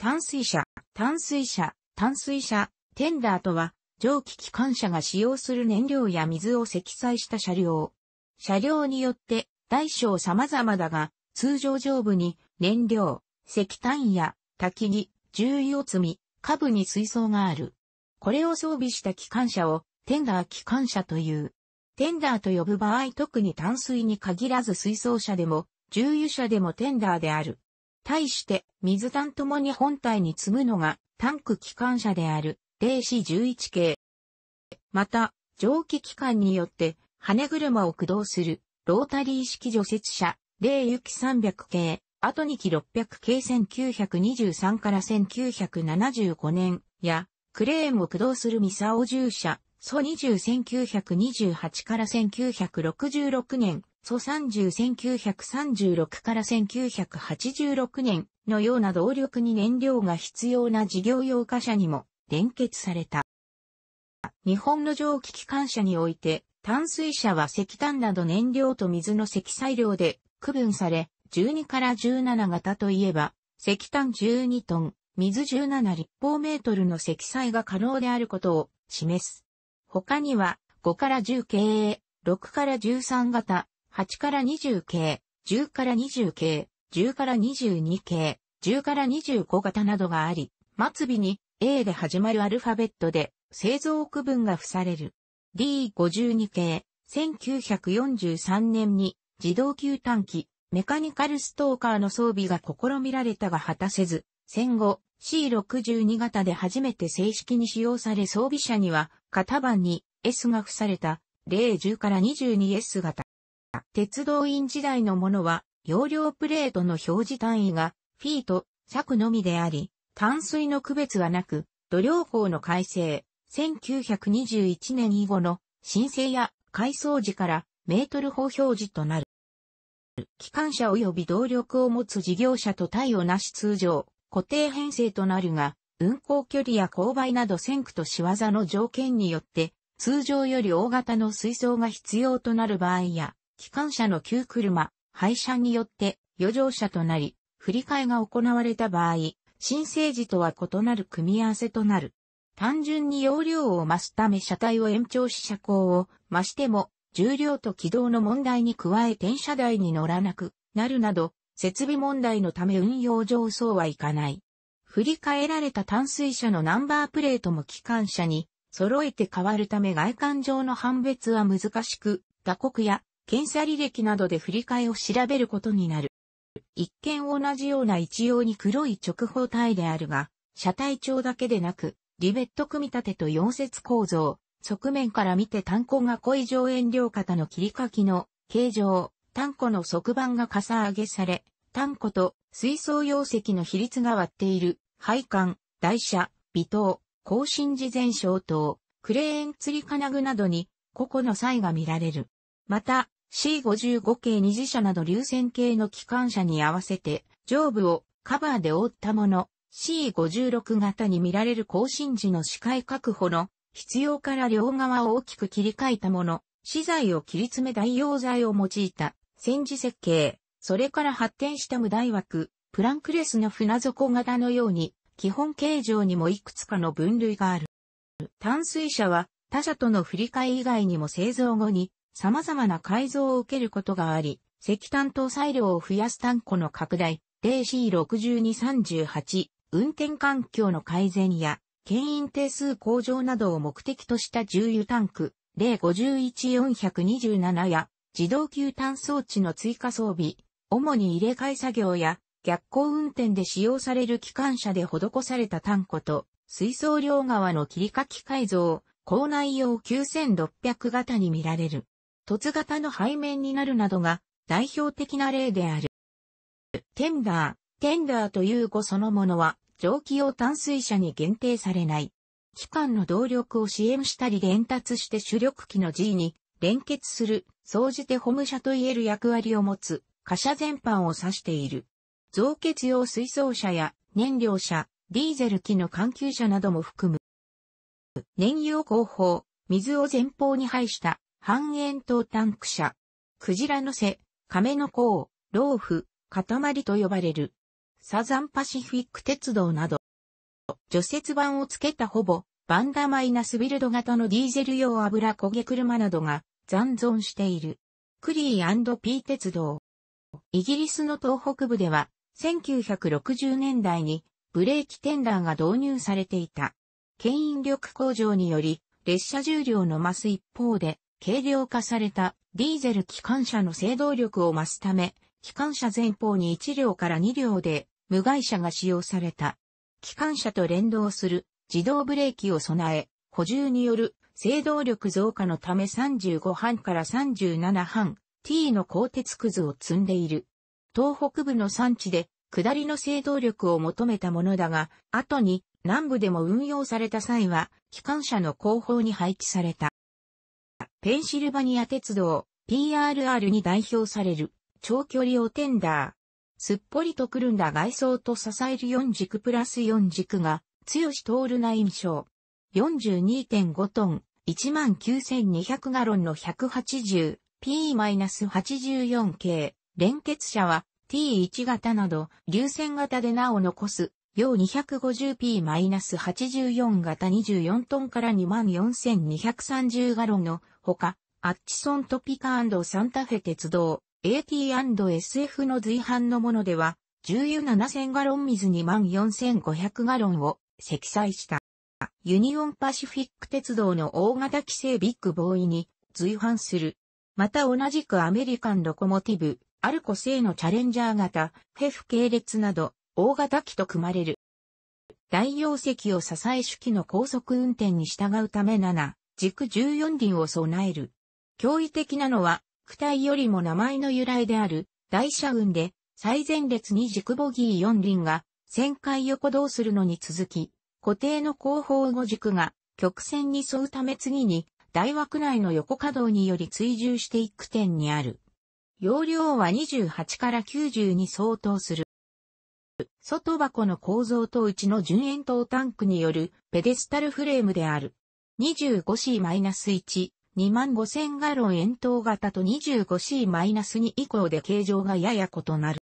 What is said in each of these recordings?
淡水車、淡水車、淡水車、テンダーとは、蒸気機関車が使用する燃料や水を積載した車両。車両によって、大小様々だが、通常上部に、燃料、石炭や、焚き木、重油を積み、下部に水槽がある。これを装備した機関車を、テンダー機関車という。テンダーと呼ぶ場合特に淡水に限らず水槽車でも、重油車でもテンダーである。対して、水炭ともに本体に積むのが、タンク機関車である、零四1 1系。また、蒸気機関によって、羽車を駆動する、ロータリー式除雪車、零雪300系、後2機600系1923から1975年、や、クレーンを駆動するミサオ従車、ソ千九1928から1966年、祖30 1936から1986年のような動力に燃料が必要な事業用貨車にも連結された。日本の蒸気機関車において、淡水車は石炭など燃料と水の積載量で区分され、12から17型といえば、石炭12トン、水17立方メートルの積載が可能であることを示す。他には5から10経営、6から13型、8から20系、10から20系、10から22系、10から25型などがあり、末尾に A で始まるアルファベットで製造区分が付される。D52 系、1943年に自動給短期、メカニカルストーカーの装備が試みられたが果たせず、戦後 C62 型で初めて正式に使用され装備者には型番に S が付された010から 22S 型。鉄道員時代のものは、容量プレートの表示単位が、フィート、尺のみであり、淡水の区別はなく、土量法の改正、1921年以後の申請や改装時からメートル法表示となる。機関車及び動力を持つ事業者と対応なし通常、固定編成となるが、運行距離や勾配など先駆と仕業の条件によって、通常より大型の水槽が必要となる場合や、機関車の旧車、廃車によって余剰車となり、振り替えが行われた場合、新生児とは異なる組み合わせとなる。単純に容量を増すため車体を延長し車高を増しても、重量と軌道の問題に加え転車台に乗らなくなるなど、設備問題のため運用上そうはいかない。振り替えられた淡水車のナンバープレートも機関車に揃えて変わるため外観上の判別は難しく、打刻や検査履歴などで振り替えを調べることになる。一見同じような一様に黒い直方体であるが、車体長だけでなく、リベット組み立てと溶接構造、側面から見て単鉱が濃い上円両型の切り欠きの形状、単鉱の側板がかさ上げされ、単鉱と水槽溶石の比率が割っている、配管、台車、微糖、更新事前消灯、クレーン釣り金具などに、個々の差異が見られる。また、C55 系二次車など流線系の機関車に合わせて、上部をカバーで覆ったもの、C56 型に見られる更新時の視界確保の必要から両側を大きく切り替えたもの、資材を切り詰め代用材を用いた戦時設計、それから発展した無大枠、プランクレスの船底型のように、基本形状にもいくつかの分類がある。淡水車は他社との振り替え以外にも製造後に様々な改造を受けることがあり、石炭搭載量を増やす炭クの拡大、DC6238、運転環境の改善や、牽引定数向上などを目的とした重油タンク、d 5 1 4 2 7や、自動給炭装置の追加装備、主に入れ替え作業や、逆行運転で使用される機関車で施された炭クと、水槽両側の切り欠き改造、校内用9600型に見られる。凸型の背面になるなどが代表的な例である。テンダー、テンダーという語そのものは蒸気用淡水車に限定されない。機関の動力を支援したり伝達して主力機の G に連結する、総じてホム車といえる役割を持つ、貨車全般を指している。造血用水槽車や燃料車、ディーゼル機の緩急車なども含む。燃油を後方、水を前方に排した半円筒タンク車。クジラの背、亀の甲、老フ、塊と呼ばれる。サザンパシフィック鉄道など。除雪板をつけたほぼ、バンダマイナスビルド型のディーゼル用油焦げ車などが残存している。クリーピー鉄道。イギリスの東北部では、1960年代にブレーキテンダーが導入されていた。牽引力向上により、列車重量の増す一方で、軽量化されたディーゼル機関車の制動力を増すため、機関車前方に1両から2両で無害車が使用された。機関車と連動する自動ブレーキを備え、補充による制動力増加のため35半から37半 T の鋼鉄くずを積んでいる。東北部の産地で下りの制動力を求めたものだが、後に南部でも運用された際は機関車の後方に配置された。ペンシルバニア鉄道 PRR に代表される長距離オテンダー。すっぽりとくるんだ外装と支える4軸プラス4軸が強し通るな印象。42.5トン、19,200ガロンの 180P-84 系、連結車は T1 型など流線型でなお残す用 250p-84 型24トンから24230ガロンのほか、アッチソントピカサンタフェ鉄道 AT&SF の随伴のものでは、重油7000ガロン水24500ガロンを積載した。ユニオンパシフィック鉄道の大型規制ビッグボーイに随伴する。また同じくアメリカンロコモティブ、アルコ製のチャレンジャー型、フェフ系列など、大型機と組まれる。大容積を支え主機の高速運転に従うため7、軸14輪を備える。驚異的なのは、躯体よりも名前の由来である、大車運で、最前列に軸ボギー4輪が、旋回横動するのに続き、固定の後方5軸が、曲線に沿うため次に、大枠内の横稼働により追従していく点にある。容量は28から90に相当する。外箱の構造と内の純円筒タンクによるペデスタルフレームである。25C-1、25000ガロン円筒型と 25C-2 以降で形状がやや異なる。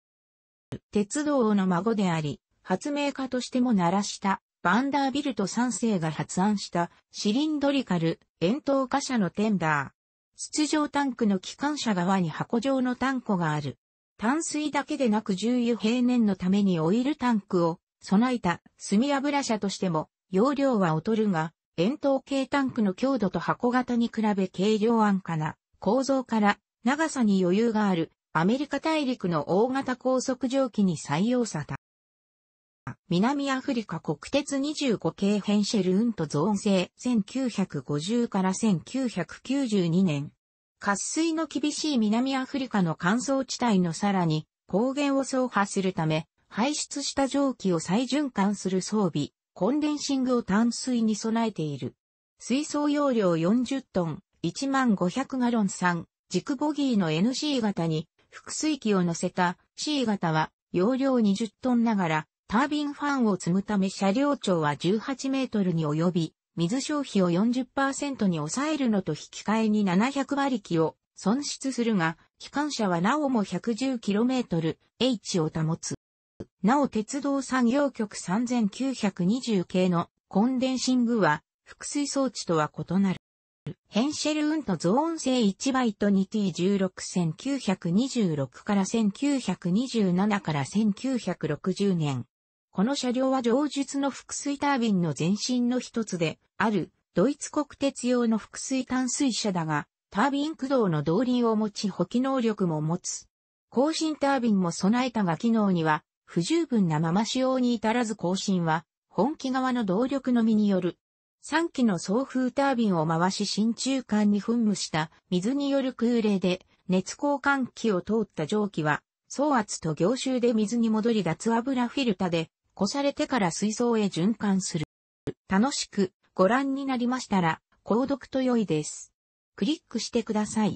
鉄道の孫であり、発明家としても鳴らしたバンダービルト3世が発案したシリンドリカル円筒貨車のテンダー。筒状タンクの機関車側に箱状のタンクがある。淡水だけでなく重油平年のためにオイルタンクを備えた炭油車としても容量は劣るが、円筒形タンクの強度と箱型に比べ軽量安価な構造から長さに余裕があるアメリカ大陸の大型高速蒸気に採用された。南アフリカ国鉄25系ンシェルウントゾーン1950から1992年渇水の厳しい南アフリカの乾燥地帯のさらに高原を走破するため、排出した蒸気を再循環する装備、コンデンシングを淡水に備えている。水槽容量40トン、1500ガロン産、軸ボギーの NC 型に、複水器を乗せた C 型は容量20トンながら、タービンファンを積むため車両長は18メートルに及び、水消費を40%に抑えるのと引き換えに700馬力を損失するが、機関車はなおも 110km/h を保つ。なお鉄道産業局3920系のコンデンシングは、複水装置とは異なる。ヘンシェルウントゾーン製1バイト 2T16 1926から1927から1960年。この車両は上述の複水タービンの前身の一つで、ある、ドイツ国鉄用の複水淡水車だが、タービン駆動の動輪を持ち補機能力も持つ。更新タービンも備えたが機能には、不十分なまま使用に至らず更新は、本機側の動力のみによる。3機の送風タービンを回し真中間に噴霧した水による空冷で熱交換器を通った蒸気は、総圧と凝集で水に戻り脱油フィルタで越されてから水槽へ循環する。楽しくご覧になりましたら、購読と良いです。クリックしてください。